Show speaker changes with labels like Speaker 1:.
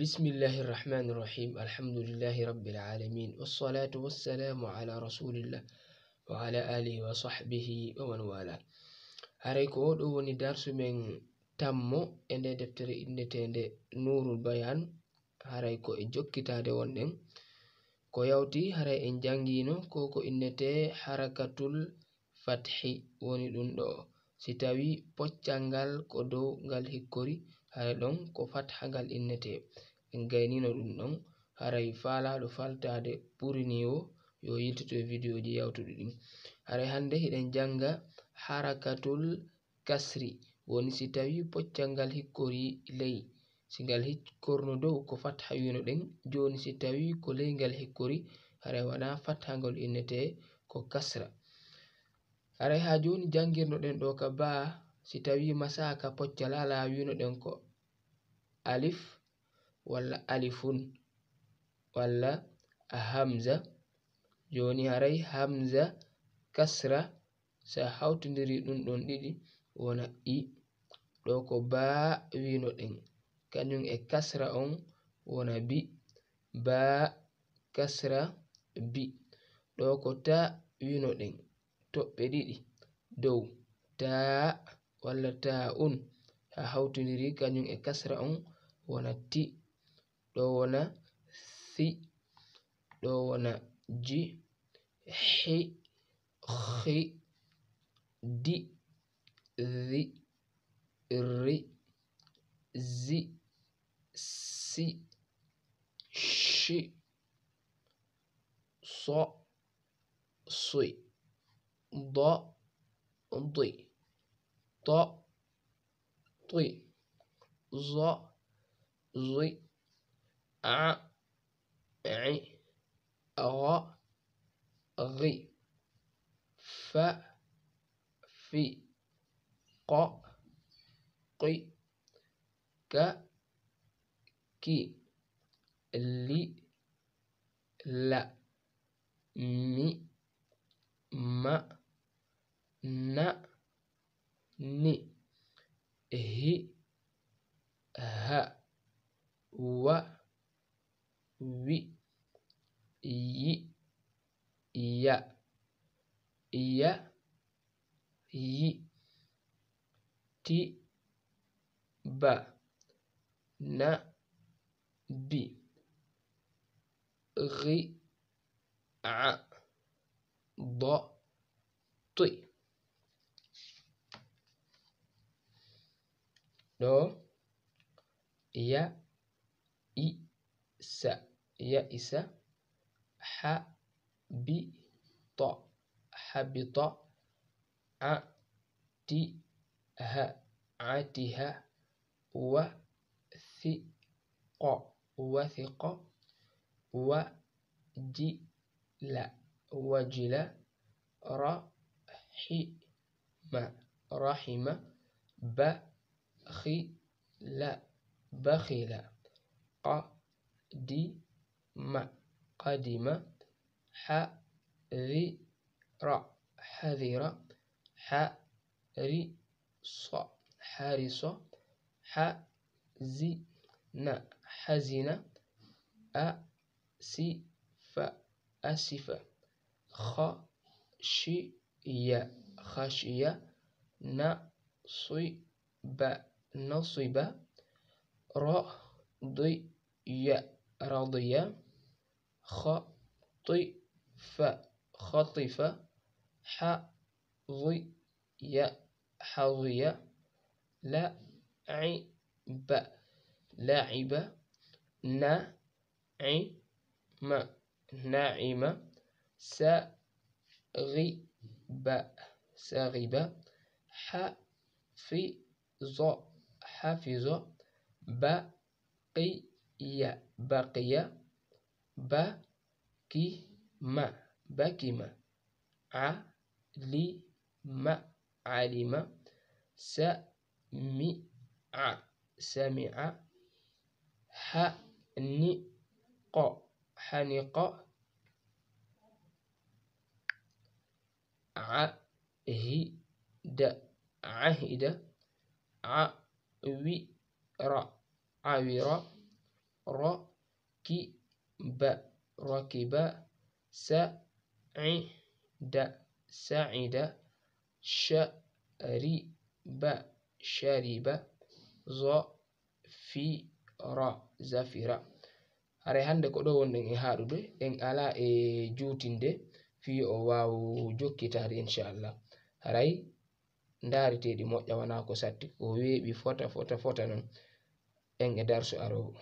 Speaker 1: بسم الله الرحمن الرحيم الحمد لله رب العالمين والصلاة والسلام على رسول الله وعلى آله وصحبه ومن والاه هري كو دو وني درس من تامو اند دفتر انتند نور البيان هري كو جوكيتاده وندن ko yawti haray en janngiino koko innete harakatul fathi woni ɗum ɗo si tawi poccal ngal ko dow ngal hikkori hare ɗon ko pat hagal innete en gaynino ɗum ɗon haray falaɗo faltade ɓurinio yo yiltito e vidéo ji yawtuɗi ɗin haray hande eɗen janga harakatul kasri woni si tawi poccal ngal hikkori ley si ngal hikkorno dow ko fatha wino ɗen joni si tawi ko leyngal hikkori hara waɗa fathangol innete ko kasra haray ha joni jangirno ɗen ɗo ka ba si tawi masaka poccal ala wino ɗen ko alif walla alifun walla ahamza joni haray hamza kasra sa hawtodiri ɗum ɗon ɗiɗi wona i ɗo ko baa wino ɗen kañum e kasra on wona bi baa kasra bi ɗo ko ta wino ɗen toɓɓe ɗiɗi dow taa walla taa un ha hawtodiri kañum e kasra on wona ti, ɗo wona si, ɗo wona ji, hi, khi, di, ri, ri, zi, si, shi, so, soy, do, ضي طا طي ظا زي ع ع غ غ ف في ق ق ك كي لي ل مي م ن ني ي ي ي تي ب ن بي غي ع ض ط ل ي إس يئس ح بط حبط عتها عتها وثق وثق وجل وجل رحم رحم بخل بخل قدم قدم حذر حذر حارس حارس حزن حزن أسف أسف خشية خشية نصب نصب رضي رضي خطئ فخطف حظي حظي لعب لعب نعم نعم سغب سغب حفظ حفظ بقي بقي ما بكم علم علم سمع سمع حنق حنق عهد عهد عوِر عوِر ركب ركب سَ عند سعد شرب شرب ظفر زفر are hande ko ɗo wonɗen e haɗude en ala e jutinde fi o wawo jokkitade inchallah aray dariteɗi moƴƴa wana ko satti ko weeɓi fota fota fota noon en e darso arowo